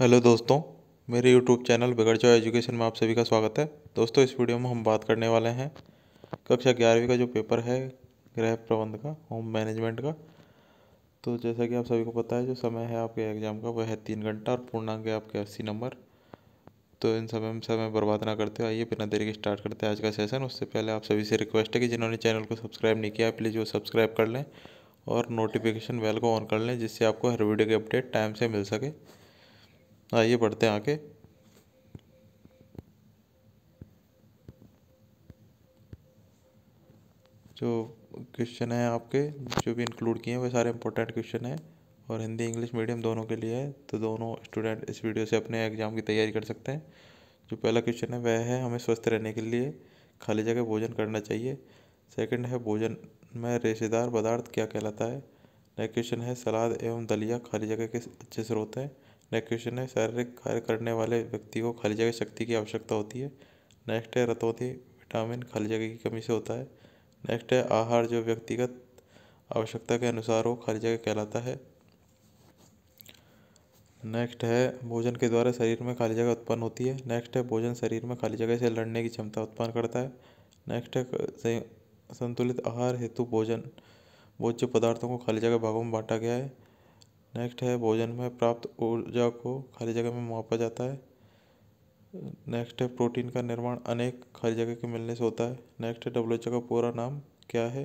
hello दोस्तों मेरे YouTube channel बिगड़ जाओ एजुकेशन में आप सभी का स्वागत है दोस्तों इस वीडियो में हम बात करने वाले हैं कक्षा ग्यारहवीं का जो पेपर है गृह प्रबंध का होम मैनेजमेंट का तो जैसा कि आप सभी को पता है जो समय है आपके एग्ज़ाम का वह है तीन घंटा और पूर्णांक है आपके अस्सी नंबर तो इन समय में समय बर्बाद ना करते आइए बिना देरी के स्टार्ट करते हैं आज का सेशन उससे पहले आप सभी से रिक्वेस्ट है कि जिन्होंने चैनल को सब्सक्राइब नहीं किया प्लीज़ वो सब्सक्राइब कर लें और नोटिफिकेशन बेल को ऑन कर लें जिससे आपको हर वीडियो के अपडेट टाइम से मिल सके आइए बढ़ते हैं आगे जो क्वेश्चन है आपके जो भी इंक्लूड किए हैं वे सारे इंपॉर्टेंट क्वेश्चन हैं और हिंदी इंग्लिश मीडियम दोनों के लिए है तो दोनों स्टूडेंट इस वीडियो से अपने एग्ज़ाम की तैयारी कर सकते हैं जो पहला क्वेश्चन है वह है हमें स्वस्थ रहने के लिए खाली जगह भोजन करना चाहिए सेकंड है भोजन में रेशेदार पदार्थ क्या कहलाता है नेक्स्ट क्वेश्चन है सलाद एवं दलिया खाली जगह के अच्छे स्रोत हैं नेक्स्ट है शारीरिक कार्य करने वाले व्यक्ति को खाली जगह शक्ति की आवश्यकता होती है नेक्स्ट है रतौंधी विटामिन खाली जगह की कमी से होता है नेक्स्ट है आहार जो व्यक्तिगत आवश्यकता के अनुसार हो खाली जगह कहलाता है नेक्स्ट है भोजन के द्वारा शरीर में खाली जगह उत्पन्न होती है नेक्स्ट है भोजन शरीर में खाली जगह से लड़ने की क्षमता उत्पन्न करता है नेक्स्ट है संतुलित आहार हेतु भोजन भोज्य पदार्थों को खाली जगह भागों में बांटा गया है नेक्स्ट है भोजन में प्राप्त ऊर्जा को खाली जगह में मापा जाता है नेक्स्ट है प्रोटीन का निर्माण अनेक खाली जगह के मिलने से होता है नेक्स्ट है डब्ल्यू एच का पूरा नाम क्या है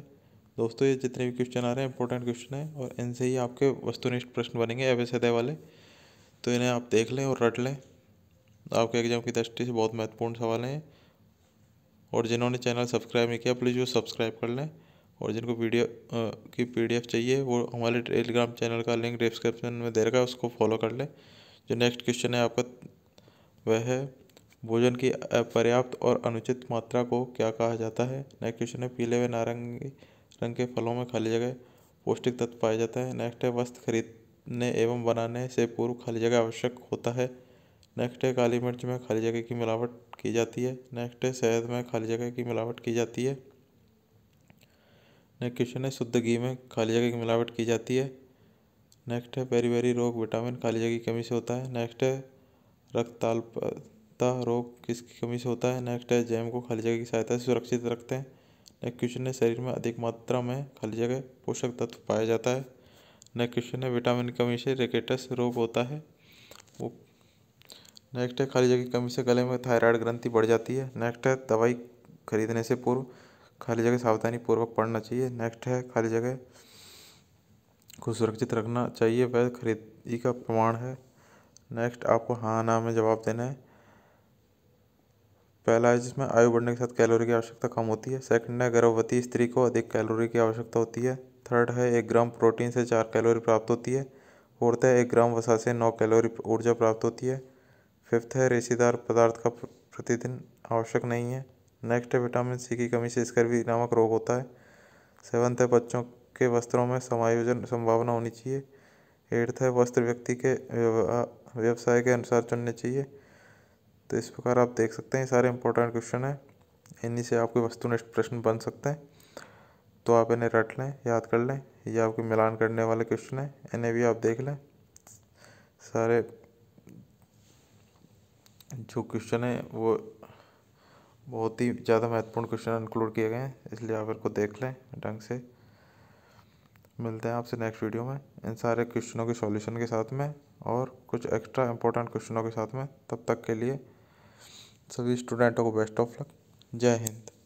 दोस्तों ये जितने भी क्वेश्चन आ रहे हैं इंपॉर्टेंट क्वेश्चन हैं और इनसे ही आपके वस्तुनिष्ठ प्रश्न बनेंगे सदय वाले तो इन्हें आप देख लें और रट लें आपके एग्जाम की दृष्टि से बहुत महत्वपूर्ण सवाल हैं और जिन्होंने चैनल सब्सक्राइब नहीं किया प्लीज़ वो सब्सक्राइब कर लें और जिनको वीडियो की पीडीएफ चाहिए वो हमारे टेलीग्राम चैनल का लिंक डिस्क्रिप्शन में दे रखा है उसको फॉलो कर लें जो नेक्स्ट क्वेश्चन है आपका वह है भोजन की पर्याप्त और अनुचित मात्रा को क्या कहा जाता है नेक्स्ट क्वेश्चन है पीले व नारंगी रंग के फलों में खाली जगह पौष्टिक तत्व पाया जाता है नेक्स्ट है वस्त्र खरीदने एवं बनाने से पूर्व खाली जगह आवश्यक होता है नेक्स्ट है काली मिर्च में खाली जगह की मिलावट की जाती है नेक्स्ट है शहद में खाली जगह की मिलावट की जाती है नेक्स्ट क्वेश्चन है शुद्ध घी में जगह की मिलावट की जाती है नेक्स्ट है पेरीवेरी रोग विटामिन जगह की कमी से होता है नेक्स्ट है रक्तालता रोग किसकी कमी से होता है नेक्स्ट है जैम को खाली जगह की सहायता से सुरक्षित रखते हैं नेक्स्ट क्वेश्चन है शरीर में अधिक मात्रा में खाली जगह पोषक तत्व पाया जाता है नेक्स्ट क्वेश्चन है विटामिन की कमी से रेकेटस रोग होता है वो नेक्स्ट है खाली जगह की कमी से गले में थायराइड ग्रंथि बढ़ जाती है नेक्स्ट है दवाई खरीदने से पूर्व खाली जगह सावधानी पूर्वक पढ़ना चाहिए नेक्स्ट है खाली जगह को सुरक्षित रखना चाहिए वह खरीदी का प्रमाण है नेक्स्ट आपको हाँ ना में जवाब देना है पहला है जिसमें आयु बढ़ने के साथ कैलोरी की आवश्यकता कम होती है सेकंड है गर्भवती स्त्री को अधिक कैलोरी की आवश्यकता होती है थर्ड है एक ग्राम प्रोटीन से चार कैलोरी प्राप्त होती है फोर्थ है एक ग्राम वसा से नौ कैलोरी ऊर्जा प्राप्त होती है फिफ्थ है रेसीदार पदार्थ का प्रतिदिन आवश्यक नहीं है नेक्स्ट है विटामिन सी की कमी से स्कर्वी नामक रोग होता है सेवन्थ है बच्चों के वस्त्रों में समायोजन संभावना होनी चाहिए एट्थ है वस्त्र व्यक्ति के व्यवसाय के अनुसार चुनने चाहिए तो इस प्रकार आप देख सकते हैं सारे इंपॉर्टेंट क्वेश्चन हैं इन्हीं से आपके वस्तुनिष्ठ प्रश्न बन सकते हैं तो आप इन्हें रट लें याद कर लें ये आपके मिलान करने वाले क्वेश्चन हैं इन्हें भी आप देख लें सारे जो क्वेश्चन हैं वो बहुत ही ज़्यादा महत्वपूर्ण क्वेश्चन इंक्लूड किए गए हैं इसलिए आप इनको देख लें ढंग से मिलते हैं आपसे नेक्स्ट वीडियो में इन सारे क्वेश्चनों के सॉल्यूशन के साथ में और कुछ एक्स्ट्रा इंपॉर्टेंट क्वेश्चनों के साथ में तब तक के लिए सभी स्टूडेंटों को बेस्ट ऑफ लक जय हिंद